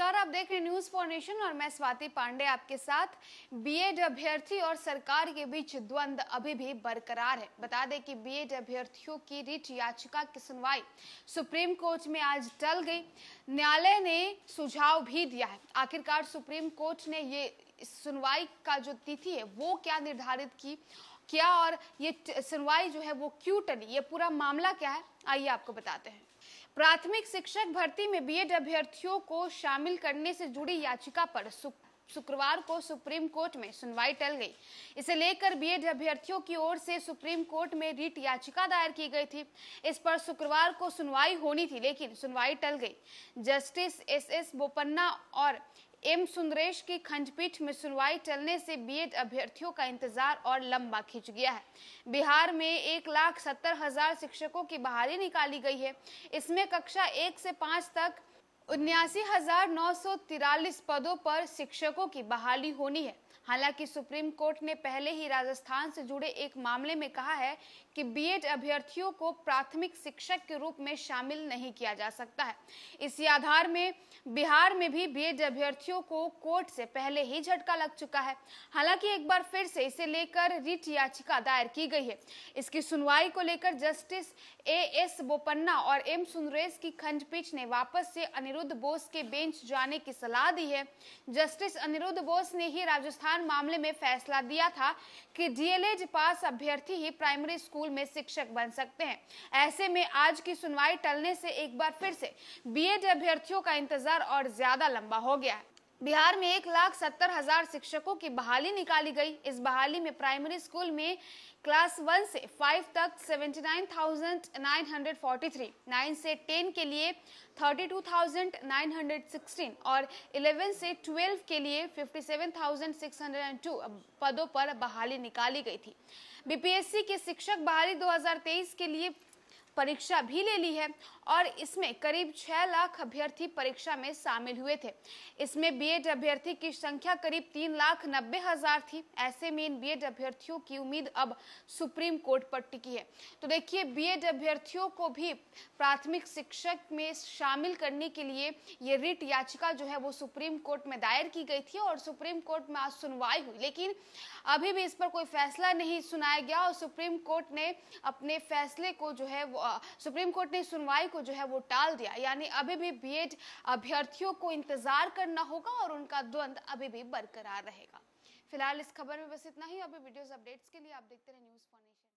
नमस्कार आप देख रहे हैं न्यूज फॉर नेशन और मैं स्वाति पांडे आपके साथ बीएड अभ्यर्थी और सरकार के बीच द्वंद अभी भी बरकरार है बता दें कि बीएड अभ्यर्थियों की रिट याचिका की सुनवाई सुप्रीम कोर्ट में आज टल गई न्यायालय ने सुझाव भी दिया है आखिरकार सुप्रीम कोर्ट ने ये सुनवाई का जो तिथि है वो क्या निर्धारित की किया और ये सुनवाई जो है वो क्यों टली ये पूरा मामला क्या है आइए आपको बताते हैं प्राथमिक शिक्षक भर्ती में बीएड अभ्यर्थियों को शामिल करने से जुड़ी याचिका पर शुक्रवार को सुप्रीम कोर्ट में सुनवाई टल गई इसे लेकर बीएड अभ्यर्थियों की ओर से सुप्रीम कोर्ट में रिट याचिका दायर की गई थी इस पर शुक्रवार को सुनवाई होनी थी लेकिन सुनवाई टल गई जस्टिस एस एस बोपन्ना और एम सुंदरेश की खंडपीठ में सुनवाई टलने से बीएड अभ्यर्थियों का इंतजार और लंबा खींच गया है बिहार में एक लाख सत्तर हजार शिक्षकों की बहाली निकाली गई है इसमें कक्षा एक से पांच तक उन्यासी हजार नौ सौ तिरालीस पदों पर शिक्षकों की बहाली होनी है हालांकि सुप्रीम कोर्ट ने पहले ही राजस्थान से जुड़े एक मामले में कहा है कि बीएड अभ्यर्थियों को प्राथमिक शिक्षक के रूप में शामिल नहीं किया जा सकता है इसी आधार में बिहार में भी बीएड अभ्यर्थियों को कोर्ट से पहले ही झटका लग चुका है हालांकि एक बार फिर से इसे लेकर रिट याचिका दायर की गई है इसकी सुनवाई को लेकर जस्टिस ए एस बोपन्ना और एम सुंदरेश की खंडपीठ ने वापस से अनिरुद्ध अनिरुद्ध बोस के बेंच जाने की सलाह दी है जस्टिस अनिरुद्ध बोस ने ही राजस्थान मामले में फैसला दिया था कि डीएलएज पास अभ्यर्थी ही प्राइमरी स्कूल में शिक्षक बन सकते हैं ऐसे में आज की सुनवाई टलने से एक बार फिर से बीएड अभ्यर्थियों का इंतजार और ज्यादा लंबा हो गया है बिहार में एक लाख सत्तर हजार शिक्षकों की बहाली निकाली गई इस बहाली में प्राइमरी स्कूल में क्लास वन से फाइव तक seventy nine thousand nine hundred forty three nine से टेन के लिए thirty two thousand nine hundred sixteen और इलेवन से ट्वेल्व के लिए fifty seven thousand six hundred and two पदों पर बहाली निकाली गई थी बीपीएससी के शिक्षक बहाली 2023 के लिए परीक्षा भी ले ली है और इसमें करीब छह लाख अभ्यर्थी परीक्षा में शामिल हुए थे इसमें बीएड अभ्यर्थी की संख्या करीब तीन लाख नब्बे हजार थी ऐसे में इन बीएड अभ्यर्थियों की उम्मीद अब सुप्रीम कोर्ट पर टिकी है तो देखिए बीएड अभ्यर्थियों को भी प्राथमिक शिक्षक में शामिल करने के लिए ये रिट याचिका जो है वो सुप्रीम कोर्ट में दायर की गई थी और सुप्रीम कोर्ट में आज सुनवाई हुई लेकिन अभी भी इस पर कोई फैसला नहीं सुनाया गया और सुप्रीम कोर्ट ने अपने फैसले को जो है वो सुप्रीम कोर्ट ने सुनवाई को जो है वो टाल दिया यानी अभी भी बीएड अभ्यर्थियों को इंतजार करना होगा और उनका द्वंद अभी भी बरकरार रहेगा फिलहाल इस खबर में बस इतना ही अभी वीडियोस अपडेट्स के लिए आप देखते रहे न्यूज फॉर